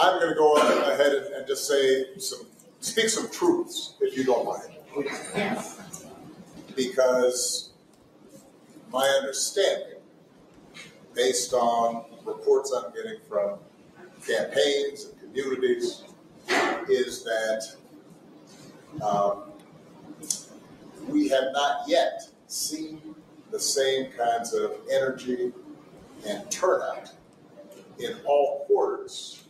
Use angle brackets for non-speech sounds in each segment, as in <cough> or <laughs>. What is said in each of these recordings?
I'm going to go ahead and, and just say some, speak some truths, if you don't mind. Because my understanding, based on reports I'm getting from campaigns and communities, is that um, we have not yet seen the same kinds of energy and turnout in all quarters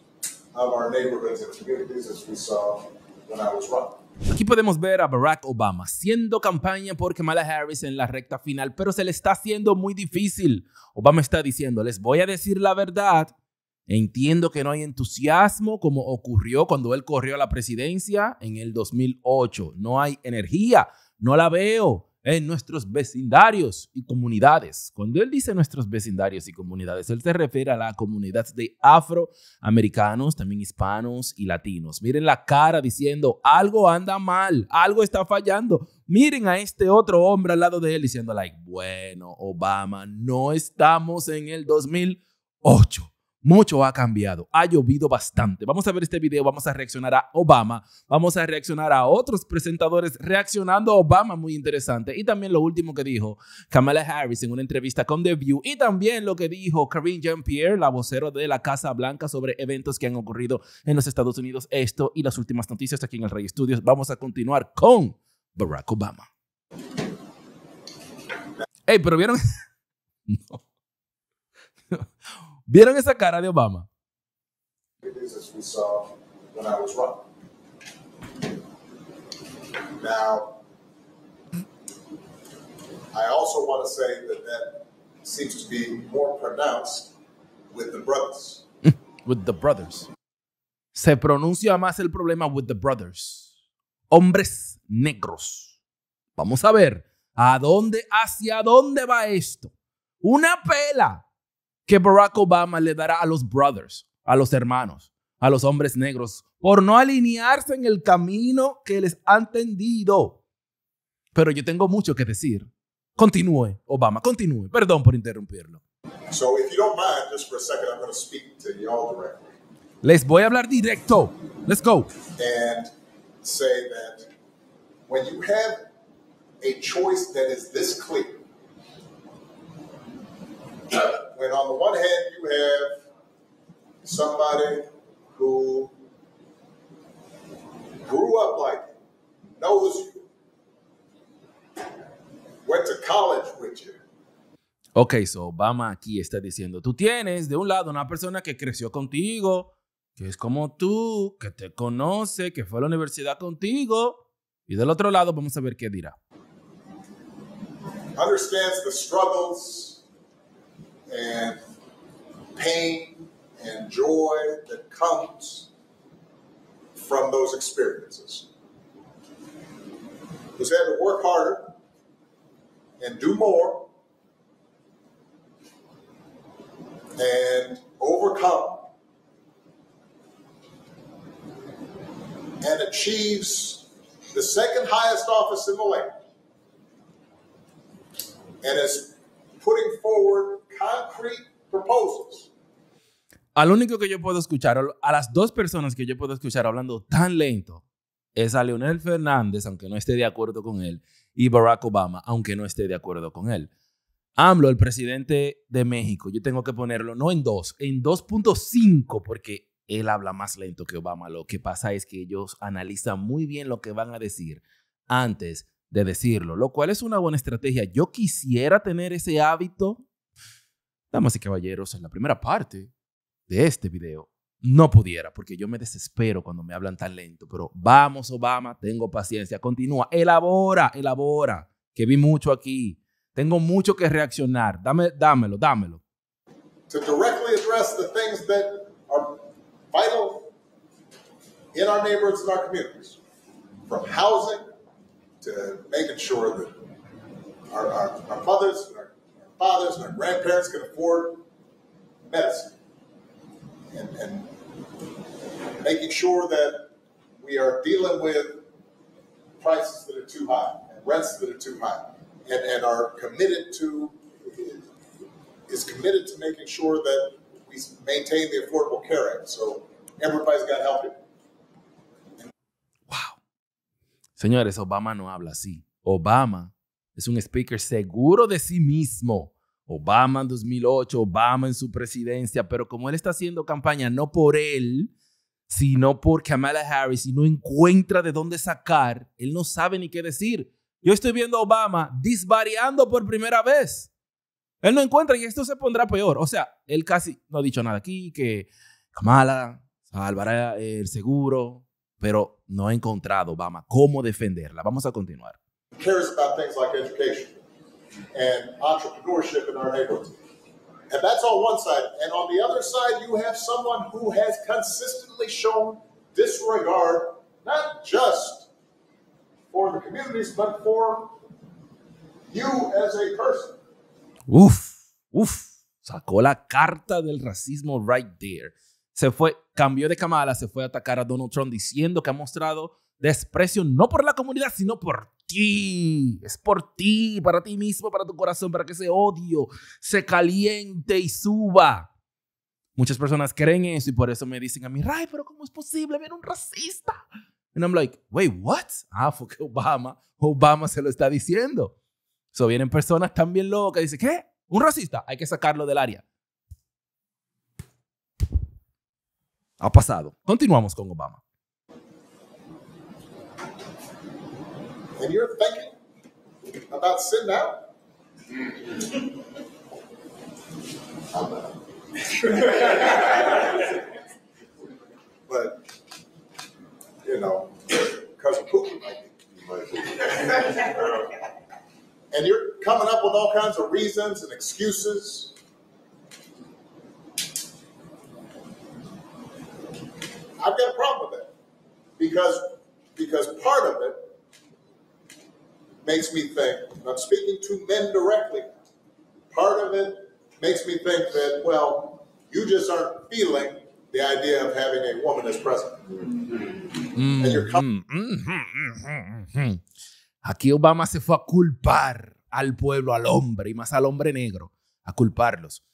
Aquí podemos ver a Barack Obama haciendo campaña por Kamala Harris en la recta final, pero se le está haciendo muy difícil. Obama está diciendo, les voy a decir la verdad, entiendo que no hay entusiasmo como ocurrió cuando él corrió a la presidencia en el 2008, no hay energía, no la veo, en nuestros vecindarios y comunidades. Cuando él dice nuestros vecindarios y comunidades, él se refiere a la comunidad de afroamericanos, también hispanos y latinos. Miren la cara diciendo, algo anda mal, algo está fallando. Miren a este otro hombre al lado de él diciendo, like, bueno, Obama, no estamos en el 2008. Mucho ha cambiado, ha llovido bastante. Vamos a ver este video, vamos a reaccionar a Obama, vamos a reaccionar a otros presentadores reaccionando a Obama, muy interesante. Y también lo último que dijo Kamala Harris en una entrevista con The View y también lo que dijo Karine Jean-Pierre, la vocera de la Casa Blanca, sobre eventos que han ocurrido en los Estados Unidos. Esto y las últimas noticias aquí en el Rey Studios. Vamos a continuar con Barack Obama. Hey, pero vieron... <laughs> no. ¿Vieron esa cara de Obama? Now, I also want to say that that seems to be more pronounced with the brothers. <laughs> with the brothers. Se pronuncia más el problema with the brothers. Hombres negros. Vamos a ver a dónde, hacia dónde va esto. Una pela que Barack Obama le dará a los brothers, a los hermanos, a los hombres negros, por no alinearse en el camino que les han tendido. Pero yo tengo mucho que decir. Continúe, Obama, continúe. Perdón por interrumpirlo. Les voy a hablar directo. Let's go. And say that when you have a choice that is this clear, when on the one hand you have somebody who grew up like you, knows you, went to college with you. Ok, so Obama aquí está diciendo, tú tienes de un lado una persona que creció contigo, que es como tú, que te conoce, que fue a la universidad contigo, y del otro lado vamos a ver qué dirá. Understands the struggles and pain and joy that comes from those experiences. Because had to work harder and do more and overcome and achieves the second highest office in the land and is forward Al único que yo puedo escuchar, a las dos personas que yo puedo escuchar hablando tan lento, es a Leonel Fernández, aunque no esté de acuerdo con él, y Barack Obama, aunque no esté de acuerdo con él. AMLO, el presidente de México, yo tengo que ponerlo no en dos, en 2.5, porque él habla más lento que Obama. Lo que pasa es que ellos analizan muy bien lo que van a decir antes de decirlo, lo cual es una buena estrategia. Yo quisiera tener ese hábito. Damas y caballeros, en la primera parte de este video no pudiera, porque yo me desespero cuando me hablan tan lento, pero vamos Obama, tengo paciencia, continúa, elabora, elabora, que vi mucho aquí, tengo mucho que reaccionar, Dame, dámelo, dámelo. making sure that our, our, our mothers and our, our, fathers and our grandparents can afford medicine and, and making sure that we are dealing with prices that are too high and rents that are too high and, and are committed to is committed to making sure that we maintain the Affordable Care Act. So everybody's got to help it. Señores, Obama no habla así. Obama es un speaker seguro de sí mismo. Obama en 2008, Obama en su presidencia, pero como él está haciendo campaña no por él, sino por Kamala Harris y no encuentra de dónde sacar, él no sabe ni qué decir. Yo estoy viendo a Obama disvariando por primera vez. Él no encuentra y esto se pondrá peor. O sea, él casi no ha dicho nada aquí, que Kamala salvará el seguro, pero no ha encontrado Obama cómo defenderla. Vamos a continuar. Cares about things like education and entrepreneurship in our neighborhood, And that's on one side. And on the other side, you have someone who has consistently shown disregard, not just for the communities, but for you as a person. Uf, uf, sacó la carta del racismo right there se fue, cambió de Kamala, se fue a atacar a Donald Trump diciendo que ha mostrado desprecio no por la comunidad, sino por ti. Es por ti, para ti mismo, para tu corazón, para que ese odio se caliente y suba. Muchas personas creen eso y por eso me dicen a mí, Ray, pero ¿cómo es posible ver un racista? And I'm like, wait, what? Ah, fue Obama, Obama se lo está diciendo. So vienen personas también locas y dicen, ¿qué? ¿Un racista? Hay que sacarlo del área. Ha pasado. Continuamos con Obama. And you're thinking about sitting out? <laughs> I'm but, you know, because of Putin, I think. and you're coming up with all kinds of reasons and excuses I've got a problem with that because because part of it makes me think. I'm speaking to men directly. Part of it makes me think that well, you just aren't feeling the idea of having a woman as president, mm, and you're mm-hmm. Aquí Obama se fue a culpar al pueblo, al hombre, y más al hombre negro, a culparlos.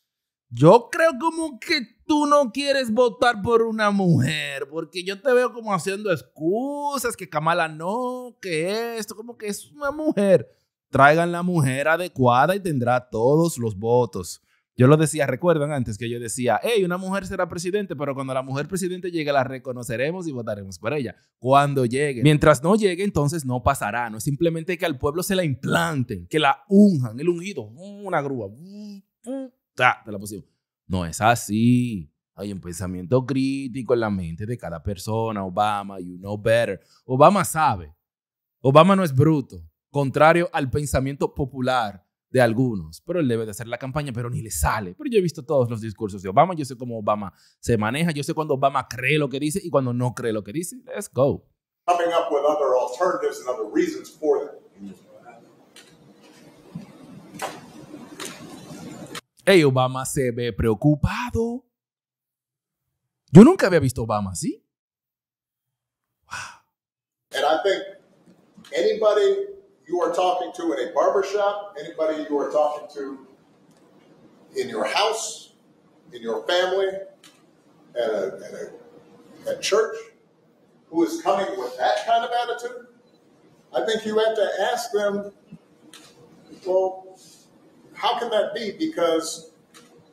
Yo creo como que tú no quieres votar por una mujer, porque yo te veo como haciendo excusas, que Kamala no, que esto, como que es una mujer. Traigan la mujer adecuada y tendrá todos los votos. Yo lo decía, recuerdan antes que yo decía, hey, una mujer será presidente, pero cuando la mujer presidente llegue la reconoceremos y votaremos por ella. Cuando llegue. Mientras no llegue, entonces no pasará. No es simplemente que al pueblo se la implanten, que la unjan, el ungido, una grúa. Te la pusieron no es así. Hay un pensamiento crítico en la mente de cada persona. Obama, you know better. Obama sabe. Obama no es bruto, contrario al pensamiento popular de algunos. Pero él debe de hacer la campaña, pero ni le sale. Pero yo he visto todos los discursos de Obama. Yo sé cómo Obama se maneja. Yo sé cuando Obama cree lo que dice y cuando no cree lo que dice. Let's go. up with other alternatives and other reasons Hey, Obama se ve preocupado. Yo nunca había visto Obama así. And I think anybody you are talking to in a barbershop, anybody you are talking to in your house, in your family, at a, at a at church, who is coming with that kind of attitude, I think you have to ask them, well, how can that be? Because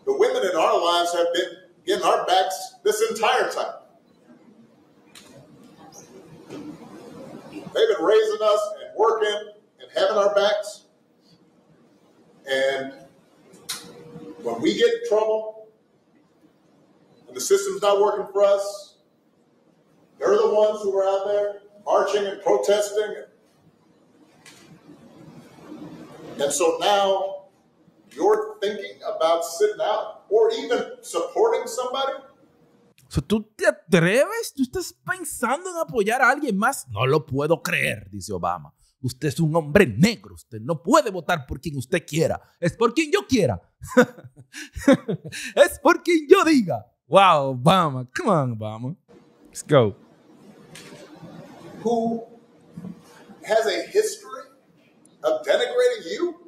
the women in our lives have been getting our backs this entire time. They've been raising us and working and having our backs. And when we get in trouble and the system's not working for us, they're the ones who are out there marching and protesting. And so now you're ¿tú te atreves? ¿Tú estás pensando en apoyar a alguien más? No lo puedo creer, dice Obama. Usted es un hombre negro. Usted no puede votar por quien usted quiera. Es por quien yo quiera. <laughs> es por quien yo diga. Wow, Obama. Come on, Obama. Let's go. Who has a history of denigrating you?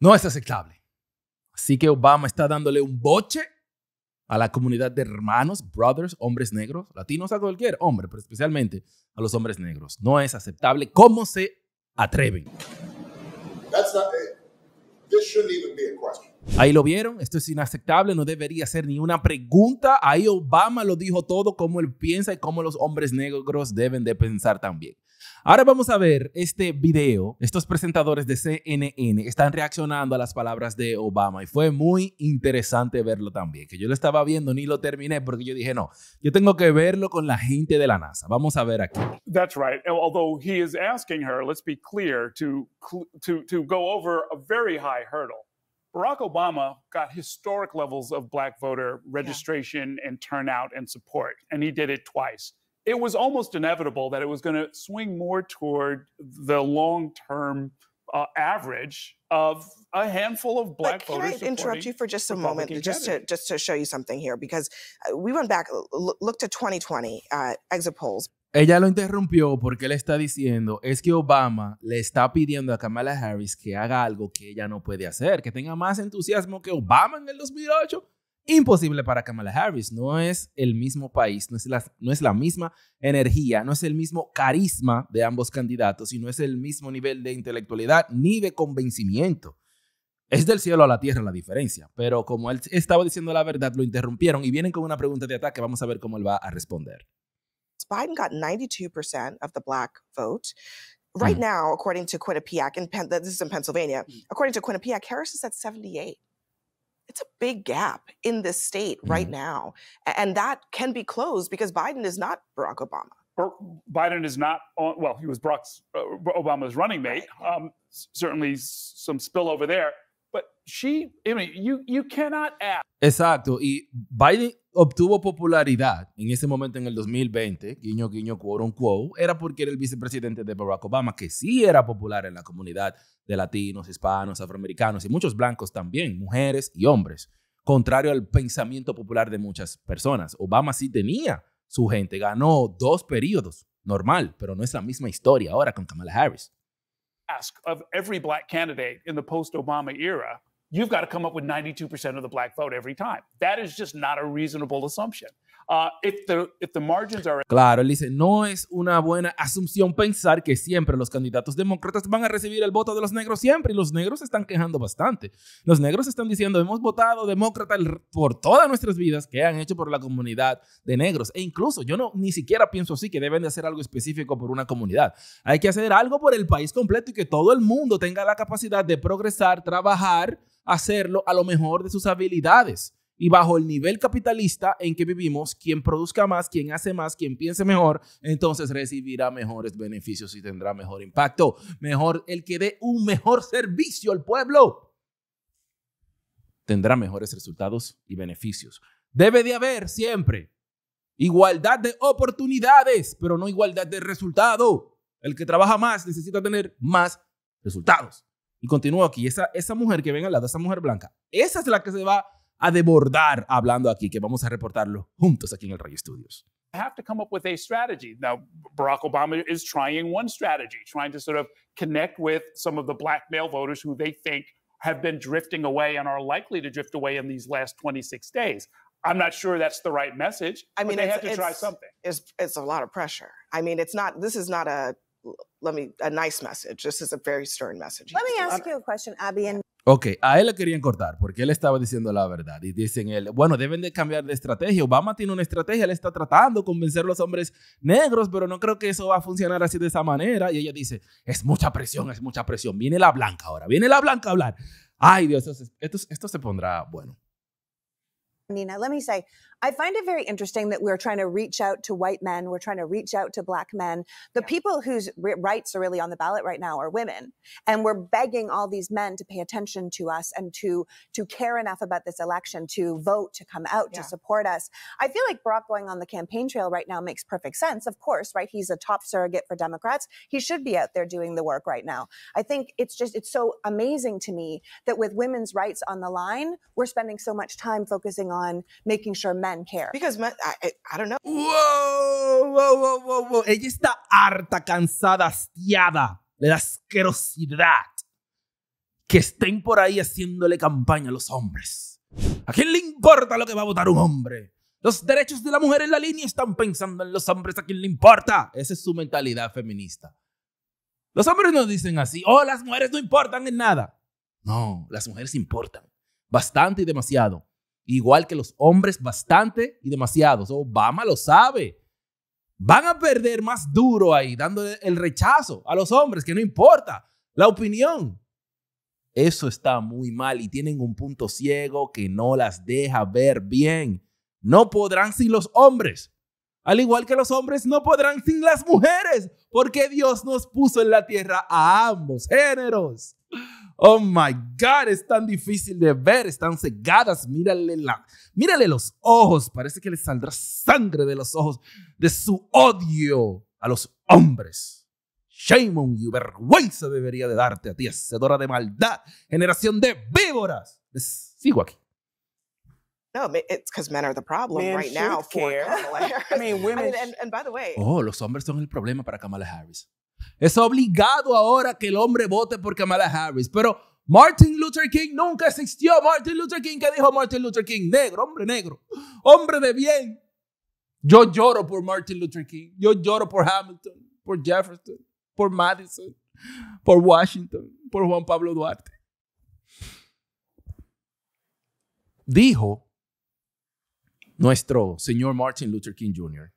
No es aceptable. Así que Obama está dándole un boche a la comunidad de hermanos, brothers, hombres negros, latinos, a cualquier hombre, pero especialmente a los hombres negros. No es aceptable cómo se atreven. Ahí lo vieron, esto es inaceptable, no debería ser ni una pregunta. Ahí Obama lo dijo todo, como él piensa y cómo los hombres negros deben de pensar también. Ahora vamos a ver este video. Estos presentadores de CNN están reaccionando a las palabras de Obama y fue muy interesante verlo también, que yo lo estaba viendo ni lo terminé porque yo dije, no, yo tengo que verlo con la gente de la NASA. Vamos a ver aquí. That's right. Although he is asking her, let's be clear, to to to go over a very high hurdle. Barack Obama got historic levels of black voter registration and turnout and support, and he did it twice it was almost inevitable that it was going to swing more toward the long term uh, average of a handful of black but voters. Can I interrupt you for just a moment, just to just to show you something here, because uh, we went back, looked at 2020 uh, exit polls. Ella lo interrumpió porque le está diciendo es que Obama le está pidiendo a Kamala Harris que haga algo que ella no puede hacer, que tenga más entusiasmo que Obama en el 2008 imposible para Kamala Harris. No es el mismo país, no es, la, no es la misma energía, no es el mismo carisma de ambos candidatos y no es el mismo nivel de intelectualidad ni de convencimiento. Es del cielo a la tierra la diferencia, pero como él estaba diciendo la verdad, lo interrumpieron y vienen con una pregunta de ataque. Vamos a ver cómo él va a responder. Biden got 92% of the black vote. Right mm. now, according to Quinnipiac, this is in Pennsylvania, mm. according to Quinnipiac, Harris is at 78. it's a big gap in this state right mm-hmm. now. And that can be closed because Biden is not Barack Obama. Biden is not on, well, he was Barack uh, Obama's running mate. Um, certainly some spillover there. Exacto, y Biden obtuvo popularidad en ese momento en el 2020, guiño, guiño, quórum era porque era el vicepresidente de Barack Obama, que sí era popular en la comunidad de latinos, hispanos, afroamericanos y muchos blancos también, mujeres y hombres, contrario al pensamiento popular de muchas personas. Obama sí tenía su gente, ganó dos periodos, normal, pero no es la misma historia ahora con Kamala Harris. Ask of every black candidate in the post-Obama era you've got to come up with 92% of the black vote every time. That is just not a reasonable assumption. Uh, if the, if the margins are... Claro, él dice, no es una buena asunción pensar que siempre los candidatos demócratas van a recibir el voto de los negros siempre, y los negros están quejando bastante. Los negros están diciendo, hemos votado demócrata por todas nuestras vidas que han hecho por la comunidad de negros. E incluso yo no ni siquiera pienso así, que deben de hacer algo específico por una comunidad. Hay que hacer algo por el país completo y que todo el mundo tenga la capacidad de progresar, trabajar hacerlo a lo mejor de sus habilidades. Y bajo el nivel capitalista en que vivimos, quien produzca más, quien hace más, quien piense mejor, entonces recibirá mejores beneficios y tendrá mejor impacto. Mejor el que dé un mejor servicio al pueblo tendrá mejores resultados y beneficios. Debe de haber siempre igualdad de oportunidades, pero no igualdad de resultado. El que trabaja más necesita tener más resultados. Y continúo aquí. Esa, esa mujer que ven al lado, esa mujer blanca, esa es la que se va a debordar hablando aquí, que vamos a reportarlo juntos aquí en el Rey Studios. I have to come up with a strategy. Now, Barack Obama is trying one strategy, trying to sort of connect with some of the black male voters who they think have been drifting away and are likely to drift away in these last 26 days. I'm not sure that's the right message. I mean, they have to try something. It's, it's a lot of pressure. I mean, it's not, this is not a let me, a nice message. This is a very stern message. Let me ask you a question, Abby. ok, a él le querían cortar porque él estaba diciendo la verdad. Y dicen él, bueno, deben de cambiar de estrategia. Obama tiene una estrategia, él está tratando de convencer a los hombres negros, pero no creo que eso va a funcionar así de esa manera. Y ella dice, es mucha presión, es mucha presión. Viene la blanca ahora, viene la blanca a hablar. Ay, Dios, esto, esto se pondrá bueno. Nina, let me say, I find it very interesting that we're trying to reach out to white men, we're trying to reach out to black men. The yeah. people whose rights are really on the ballot right now are women, and we're begging all these men to pay attention to us and to to care enough about this election to vote, to come out, yeah. to support us. I feel like Brock going on the campaign trail right now makes perfect sense. Of course, right? He's a top surrogate for Democrats. He should be out there doing the work right now. I think it's just it's so amazing to me that with women's rights on the line, we're spending so much time focusing on making sure men Ella está harta, cansada, hastiada de la asquerosidad que estén por ahí haciéndole campaña a los hombres. ¿A quién le importa lo que va a votar un hombre? Los derechos de la mujer en la línea están pensando en los hombres, ¿a quién le importa? Esa es su mentalidad feminista. Los hombres no dicen así, oh, las mujeres no importan en nada. No, las mujeres importan, bastante y demasiado igual que los hombres, bastante y demasiados. Oh, Obama lo sabe. Van a perder más duro ahí, dando el rechazo a los hombres, que no importa la opinión. Eso está muy mal y tienen un punto ciego que no las deja ver bien. No podrán sin los hombres. Al igual que los hombres no podrán sin las mujeres, porque Dios nos puso en la tierra a ambos géneros. Oh my God, es tan difícil de ver, están cegadas. Mírale, la, mírale los ojos, parece que le saldrá sangre de los ojos de su odio a los hombres. Shame on you, vergüenza debería de darte a ti, hacedora de maldad, generación de víboras. sigo aquí. No, it's because men are the problem right now for <laughs> I mean, women. and by the way. Oh, los hombres son el problema para Kamala Harris. Es obligado ahora que el hombre vote por Kamala Harris. Pero Martin Luther King nunca existió. Martin Luther King, ¿qué dijo Martin Luther King? Negro, hombre negro, hombre de bien. Yo lloro por Martin Luther King. Yo lloro por Hamilton, por Jefferson, por Madison, por Washington, por Juan Pablo Duarte. Dijo nuestro señor Martin Luther King Jr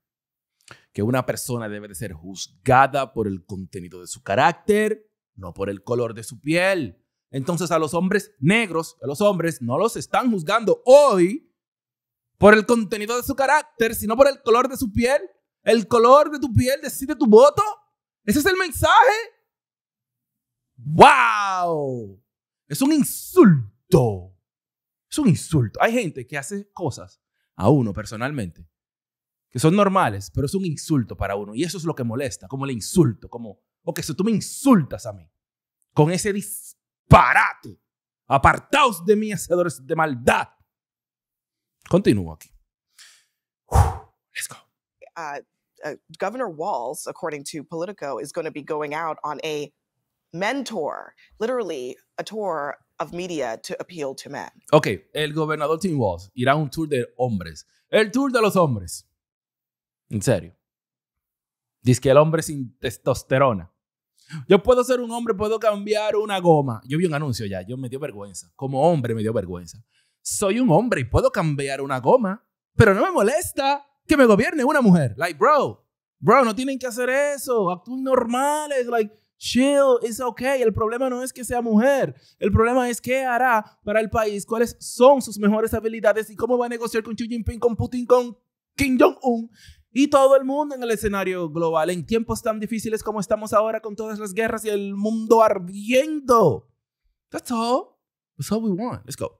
que una persona debe de ser juzgada por el contenido de su carácter, no por el color de su piel. Entonces a los hombres negros, a los hombres, no los están juzgando hoy por el contenido de su carácter, sino por el color de su piel. El color de tu piel decide tu voto. Ese es el mensaje. ¡Wow! Es un insulto. Es un insulto. Hay gente que hace cosas a uno personalmente que son normales, pero es un insulto para uno. Y eso es lo que molesta, como el insulto, como, ok, si tú me insultas a mí, con ese disparate, apartaos de mí, hacedores de maldad. Continúo aquí. let's go. Uh, uh Governor Walls, according to Politico, is going to be going out on a mentor, literally a tour of media to appeal to men. Ok, el gobernador Tim Walls irá a un tour de hombres. El tour de los hombres. En serio. Dice que el hombre sin testosterona. Yo puedo ser un hombre, puedo cambiar una goma. Yo vi un anuncio ya, yo me dio vergüenza. Como hombre me dio vergüenza. Soy un hombre y puedo cambiar una goma, pero no me molesta que me gobierne una mujer. Like, bro, bro, no tienen que hacer eso. Actúen normales. Like, chill, it's okay. El problema no es que sea mujer. El problema es qué hará para el país, cuáles son sus mejores habilidades y cómo va a negociar con Xi Jinping, con Putin, con Kim Jong-un Y todo el mundo en el escenario global, en tiempos tan difíciles como estamos ahora con todas las guerras y el mundo ardiendo. That's all. That's all we want. Let's go.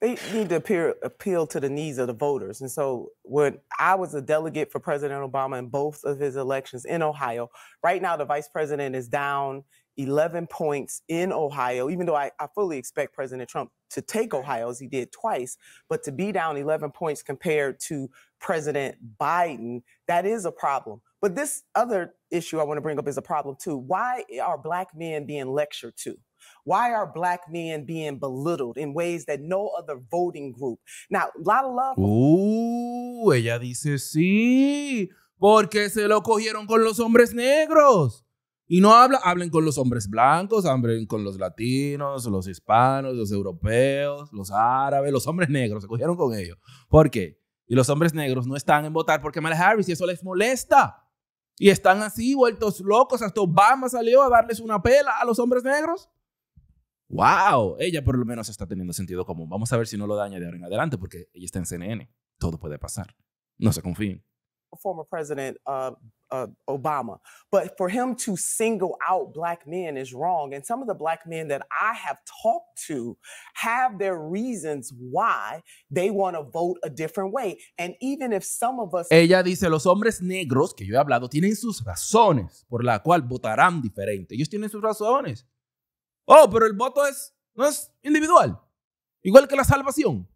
They need to appear, appeal to the needs of the voters. And so when I was a delegate for President Obama in both of his elections in Ohio, right now the vice president is down 11 points in Ohio, even though I, I, fully expect President Trump to take Ohio as he did twice, but to be down 11 points compared to President Biden, that is a problem. But this other issue I want to bring up is a problem too. Why are black men being lectured to? Why are black men being belittled in ways that no other voting group? Now, a lot of love. Uh, ella dice sí, porque se lo cogieron con los hombres negros. Y no habla, hablen con los hombres blancos, hablen con los latinos, los hispanos, los europeos, los árabes, los hombres negros, se cogieron con ellos. ¿Por qué? Y los hombres negros no están en votar porque Kamala Harris y eso les molesta. Y están así, vueltos locos. Hasta Obama salió a darles una pela a los hombres negros. ¡Wow! Ella por lo menos está teniendo sentido común. Vamos a ver si no lo daña de ahora en adelante, porque ella está en CNN. Todo puede pasar. No se confíen former President uh, uh, Obama. But for him to single out black men is wrong. And some of the black men that I have talked to have their reasons why they want to vote a different way. And even if some of us. Ella dice: los hombres negros que yo he hablado tienen sus razones por la cual votarán diferente. Ellos tienen sus razones. Oh, pero el voto es, no es individual. Igual que la salvación.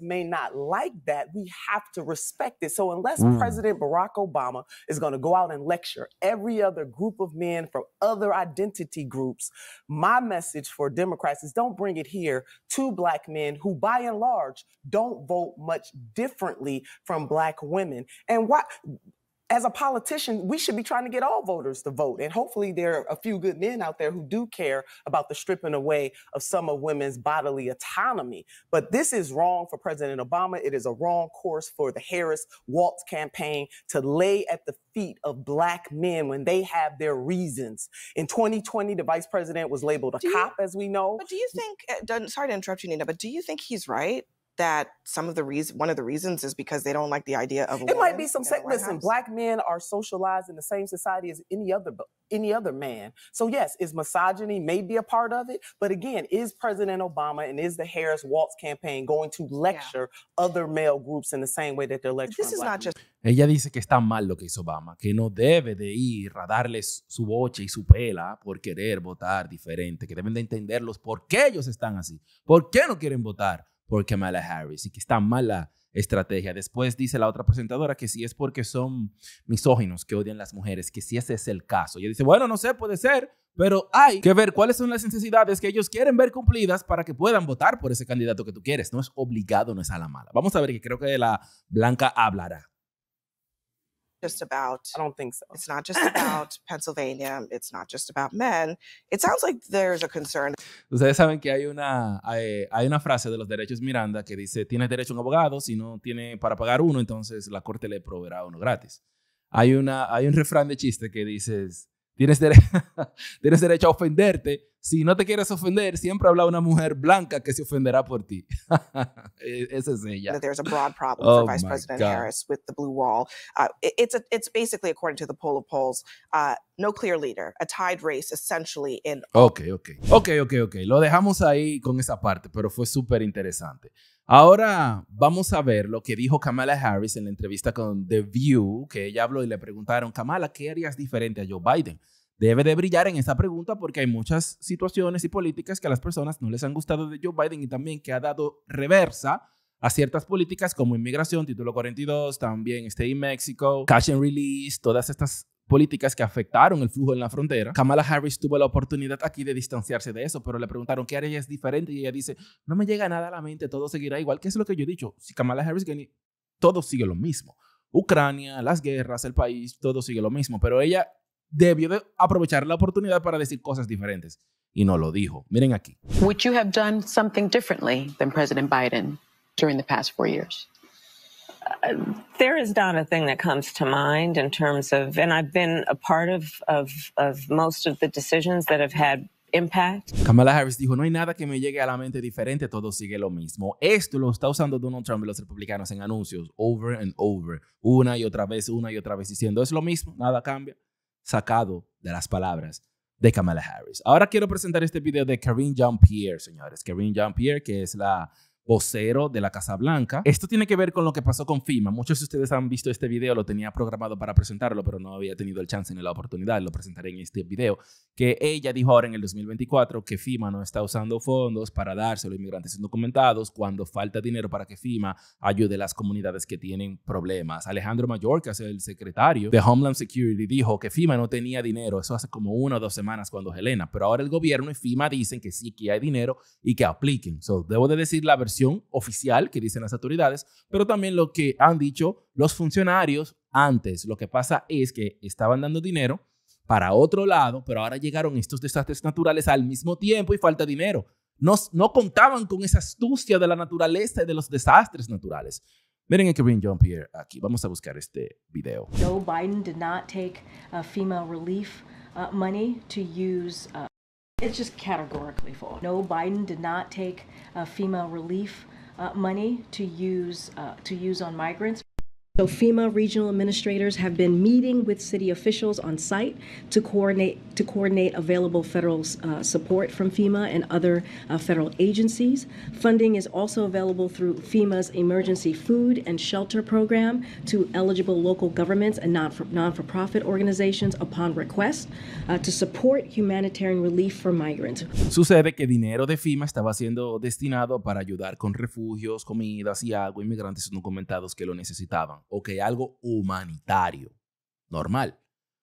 may not like that, we have to respect it. So unless mm. President Barack Obama is going to go out and lecture every other group of men from other identity groups, my message for Democrats is don't bring it here to black men who by and large don't vote much differently from black women. And why as a politician, we should be trying to get all voters to vote. And hopefully, there are a few good men out there who do care about the stripping away of some of women's bodily autonomy. But this is wrong for President Obama. It is a wrong course for the Harris Waltz campaign to lay at the feet of black men when they have their reasons. In 2020, the vice president was labeled a do cop, you, as we know. But do you think, uh, sorry to interrupt you, Nina, but do you think he's right? that some of the reason one of the reasons is because they don't like the idea of it might be some se- listen black men are socialized in the same society as any other any other man so yes is misogyny may be a part of it but again is president obama and is the harris waltz campaign going to lecture yeah. other male groups in the same way that they're lecturing this is not just ella dice que está mal lo que hizo obama que no debe de ir a darles su boche y su pela por querer votar diferente que deben de entenderlos por qué ellos están así por qué no quieren votar por Kamala Harris y que está mala estrategia. Después dice la otra presentadora que si es porque son misóginos, que odian las mujeres, que si ese es el caso. Y dice, bueno, no sé, puede ser, pero hay que ver cuáles son las necesidades que ellos quieren ver cumplidas para que puedan votar por ese candidato que tú quieres. No es obligado, no es a la mala. Vamos a ver que creo que la Blanca hablará just about. I don't think so. It's not just about <laughs> Pennsylvania. It's not just about men. It sounds like there's a concern. Ustedes saben que hay una eh, hay, una frase de los derechos Miranda que dice tienes derecho a un abogado si no tiene para pagar uno entonces la corte le proveerá uno gratis. Hay una hay un refrán de chiste que dice Tienes, dere <laughs> tienes derecho a ofenderte. Si no te quieres ofender, siempre habla una mujer blanca que se ofenderá por ti. <laughs> E-, esa es ella. Hay there's a broad problem oh for Vice President Harris with the blue wall. Uh, básicamente, it's, a, it's basically, according to the poll of polls, uh, no clear leader, a tied race essentially in... Ok, ok. Ok, ok, ok. Lo dejamos ahí con esa parte, pero fue súper interesante. Ahora vamos a ver lo que dijo Kamala Harris en la entrevista con The View, que ella habló y le preguntaron, Kamala, ¿qué harías diferente a Joe Biden? Debe de brillar en esa pregunta porque hay muchas situaciones y políticas que a las personas no les han gustado de Joe Biden y también que ha dado reversa a ciertas políticas como inmigración, título 42, también Stay este, in Mexico, Cash and Release, todas estas políticas que afectaron el flujo en la frontera. Kamala Harris tuvo la oportunidad aquí de distanciarse de eso, pero le preguntaron qué área es diferente y ella dice, no me llega nada a la mente, todo seguirá igual, ¿Qué es lo que yo he dicho, si Kamala Harris todo sigue lo mismo. Ucrania, las guerras, el país, todo sigue lo mismo, pero ella debió de aprovechar la oportunidad para decir cosas diferentes y no lo dijo. Miren aquí. Would you have done something differently than President Biden during the past four years? there Harris dijo, no hay nada que me llegue a la mente diferente, todo sigue lo mismo. Esto lo está usando Donald Trump y los republicanos en anuncios, over and over, una y otra vez, una y otra vez, diciendo, es lo mismo, nada cambia, sacado de las palabras de Kamala Harris. Ahora quiero presentar este video de Karine Jean-Pierre, señores. Karine Jean-Pierre, que es la vocero de la Casa Blanca. Esto tiene que ver con lo que pasó con FIMA. Muchos de ustedes han visto este video, lo tenía programado para presentarlo, pero no había tenido el chance ni la oportunidad, lo presentaré en este video, que ella dijo ahora en el 2024 que FIMA no está usando fondos para dárselo a inmigrantes indocumentados cuando falta dinero para que FIMA ayude a las comunidades que tienen problemas. Alejandro Mallorca, el secretario de Homeland Security, dijo que FIMA no tenía dinero, eso hace como una o dos semanas cuando Helena, pero ahora el gobierno y FIMA dicen que sí que hay dinero y que apliquen. So, debo de decir la versión oficial que dicen las autoridades, pero también lo que han dicho los funcionarios antes. Lo que pasa es que estaban dando dinero para otro lado, pero ahora llegaron estos desastres naturales al mismo tiempo y falta dinero. No, no contaban con esa astucia de la naturaleza y de los desastres naturales. Miren que viene John Pierre aquí. Vamos a buscar este video. Joe Biden uh, uh, money to use uh, It's just categorically false. No, Biden did not take uh, female relief uh, money to use uh, to use on migrants. So FEMA regional administrators have been meeting with city officials on site to coordinate to coordinate available federal uh, support from FEMA and other uh, federal agencies. Funding is also available through FEMA's emergency food and shelter program to eligible local governments and non for, non -for profit organizations upon request uh, to support humanitarian relief for migrants. Sucede que dinero de FEMA estaba siendo destinado para ayudar con refugios, comidas y agua inmigrantes documentados que lo necesitaban. o que algo humanitario, normal.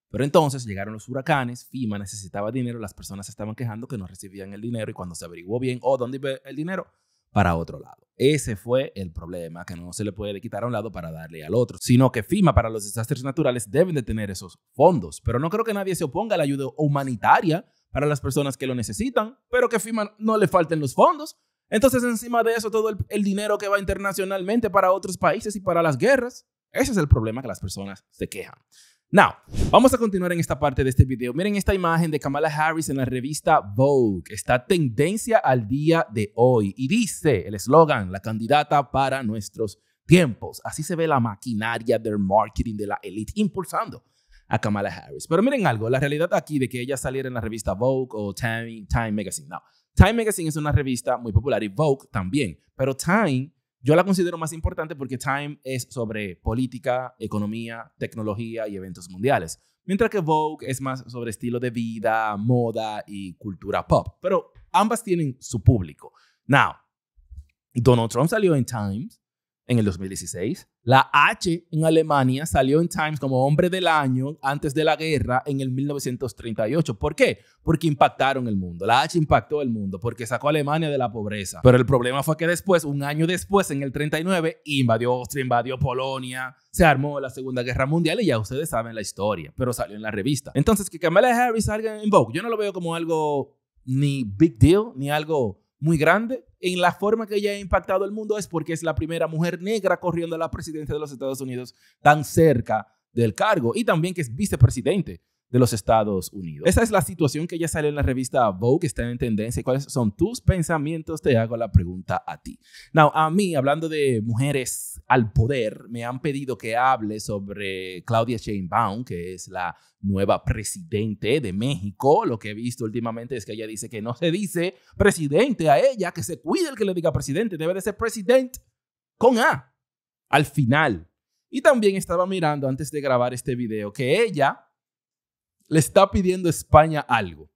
Pero entonces llegaron los huracanes, FIMA necesitaba dinero, las personas estaban quejando que no recibían el dinero y cuando se averiguó bien, oh, ¿dónde iba el dinero? Para otro lado. Ese fue el problema, que no se le puede quitar a un lado para darle al otro, sino que FIMA para los desastres naturales deben de tener esos fondos. Pero no creo que nadie se oponga a la ayuda humanitaria para las personas que lo necesitan, pero que FIMA no le falten los fondos. Entonces, encima de eso, todo el, dinero que va internacionalmente para otros países y para las guerras. Ese es el problema que las personas se quejan. Now, vamos a continuar en esta parte de este video. Miren esta imagen de Kamala Harris en la revista Vogue. Está tendencia al día de hoy. Y dice el eslogan, la candidata para nuestros tiempos. Así se ve la maquinaria del marketing de la elite impulsando a Kamala Harris. Pero miren algo, la realidad aquí de que ella saliera en la revista Vogue o Time, Time Magazine. Now. Time Magazine es una revista muy popular y Vogue también, pero Time yo la considero más importante porque Time es sobre política, economía, tecnología y eventos mundiales, mientras que Vogue es más sobre estilo de vida, moda y cultura pop, pero ambas tienen su público. Now, Donald Trump salió en Times en el 2016. La H en Alemania salió en Times como hombre del año antes de la guerra en el 1938. ¿Por qué? Porque impactaron el mundo. La H impactó el mundo porque sacó a Alemania de la pobreza. Pero el problema fue que después, un año después, en el 39, invadió Austria, invadió Polonia, se armó la Segunda Guerra Mundial y ya ustedes saben la historia, pero salió en la revista. Entonces, que Kamala Harris salga en Vogue, yo no lo veo como algo ni big deal, ni algo muy grande en la forma que ella ha impactado el mundo es porque es la primera mujer negra corriendo a la presidencia de los Estados Unidos tan cerca del cargo y también que es vicepresidente de los Estados Unidos. Esa es la situación que ya sale en la revista Vogue, que está en tendencia. ¿Cuáles son tus pensamientos? Te hago la pregunta a ti. Now, a mí, hablando de mujeres al poder, me han pedido que hable sobre Claudia Sheinbaum, que es la nueva presidente de México. Lo que he visto últimamente es que ella dice que no se dice presidente a ella, que se cuide el que le diga presidente, debe de ser presidente con A al final. Y también estaba mirando antes de grabar este video que ella le está pidiendo España algo,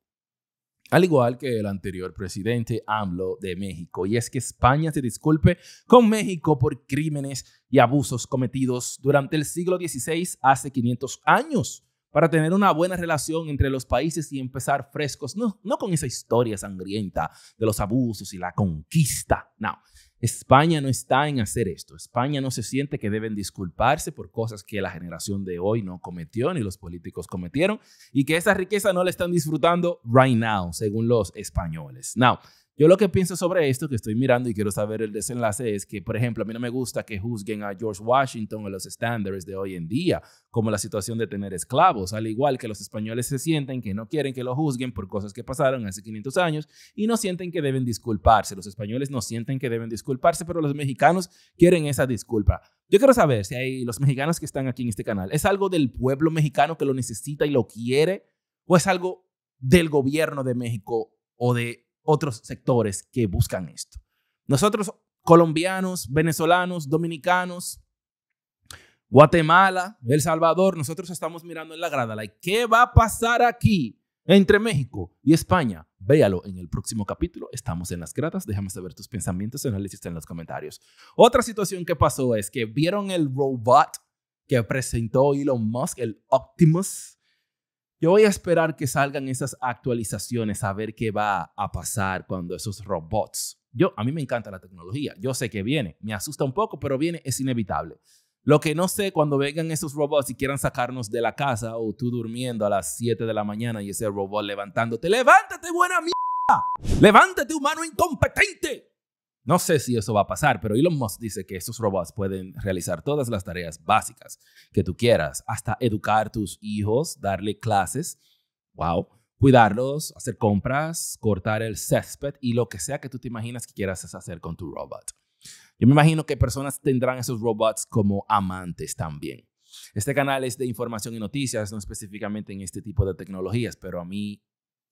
al igual que el anterior presidente AMLO de México, y es que España se disculpe con México por crímenes y abusos cometidos durante el siglo XVI hace 500 años para tener una buena relación entre los países y empezar frescos, no, no con esa historia sangrienta de los abusos y la conquista, no, España no está en hacer esto. España no se siente que deben disculparse por cosas que la generación de hoy no cometió ni los políticos cometieron y que esa riqueza no la están disfrutando right now, según los españoles. Now, yo lo que pienso sobre esto, que estoy mirando y quiero saber el desenlace, es que, por ejemplo, a mí no me gusta que juzguen a George Washington o los estándares de hoy en día, como la situación de tener esclavos, al igual que los españoles se sienten que no quieren que lo juzguen por cosas que pasaron hace 500 años y no sienten que deben disculparse. Los españoles no sienten que deben disculparse, pero los mexicanos quieren esa disculpa. Yo quiero saber si hay los mexicanos que están aquí en este canal, ¿es algo del pueblo mexicano que lo necesita y lo quiere? ¿O es algo del gobierno de México o de otros sectores que buscan esto. Nosotros, colombianos, venezolanos, dominicanos, Guatemala, El Salvador, nosotros estamos mirando en la grada, ¿qué va a pasar aquí entre México y España? Véalo en el próximo capítulo, estamos en las gradas, déjame saber tus pensamientos y análisis en los comentarios. Otra situación que pasó es que vieron el robot que presentó Elon Musk, el Optimus, yo voy a esperar que salgan esas actualizaciones a ver qué va a pasar cuando esos robots. Yo, a mí me encanta la tecnología. Yo sé que viene. Me asusta un poco, pero viene, es inevitable. Lo que no sé cuando vengan esos robots y quieran sacarnos de la casa o tú durmiendo a las 7 de la mañana y ese robot levantándote. ¡Levántate, buena mierda! ¡Levántate, humano incompetente! No sé si eso va a pasar, pero Elon Musk dice que estos robots pueden realizar todas las tareas básicas que tú quieras, hasta educar a tus hijos, darle clases, wow, cuidarlos, hacer compras, cortar el césped y lo que sea que tú te imaginas que quieras hacer con tu robot. Yo me imagino que personas tendrán esos robots como amantes también. Este canal es de información y noticias, no específicamente en este tipo de tecnologías, pero a mí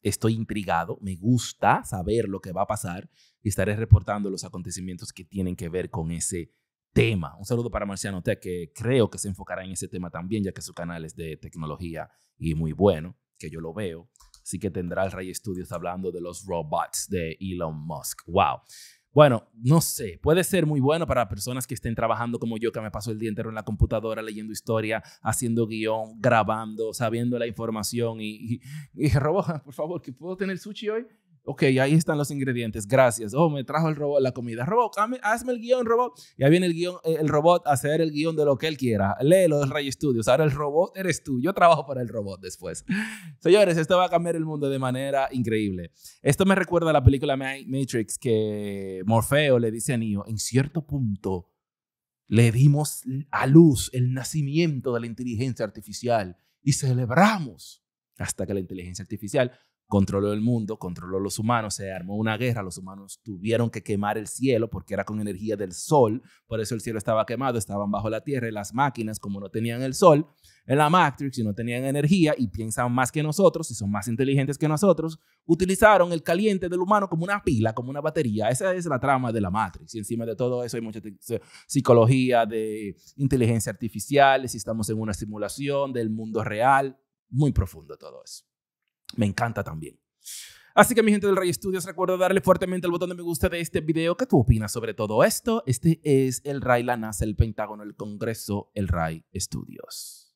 estoy intrigado, me gusta saber lo que va a pasar y estaré reportando los acontecimientos que tienen que ver con ese tema. Un saludo para Marciano Tech, que creo que se enfocará en ese tema también, ya que su canal es de tecnología y muy bueno, que yo lo veo. Así que tendrá el Ray Studios hablando de los robots de Elon Musk. ¡Wow! Bueno, no sé, puede ser muy bueno para personas que estén trabajando como yo, que me paso el día entero en la computadora leyendo historia, haciendo guión, grabando, sabiendo la información y, y, y <laughs> Robo, por favor, que puedo tener sushi hoy ok, ahí están los ingredientes, gracias. Oh, me trajo el robot la comida. Robot, hazme, el guión, robot. Y ahí viene el guión, eh, el robot a hacer el guión de lo que él quiera. Léelo de Ray Studios. Ahora el robot eres tú. Yo trabajo para el robot después. Señores, esto va a cambiar el mundo de manera increíble. Esto me recuerda a la película Matrix que Morfeo le dice a Neo, en cierto punto le dimos a luz el nacimiento de la inteligencia artificial y celebramos hasta que la inteligencia artificial controló el mundo, controló los humanos, se armó una guerra, los humanos tuvieron que quemar el cielo porque era con energía del sol, por eso el cielo estaba quemado, estaban bajo la tierra y las máquinas como no tenían el sol en la Matrix y no tenían energía y piensan más que nosotros y son más inteligentes que nosotros, utilizaron el caliente del humano como una pila, como una batería. Esa es la trama de la Matrix y encima de todo eso hay mucha psicología de inteligencia artificial, si estamos en una simulación del mundo real, muy profundo todo eso. Me encanta también. Así que mi gente del Ray Studios, recuerda darle fuertemente al botón de me gusta de este video. ¿Qué tú opinas sobre todo esto? Este es el Ray, la el Pentágono, el Congreso, el Ray Studios.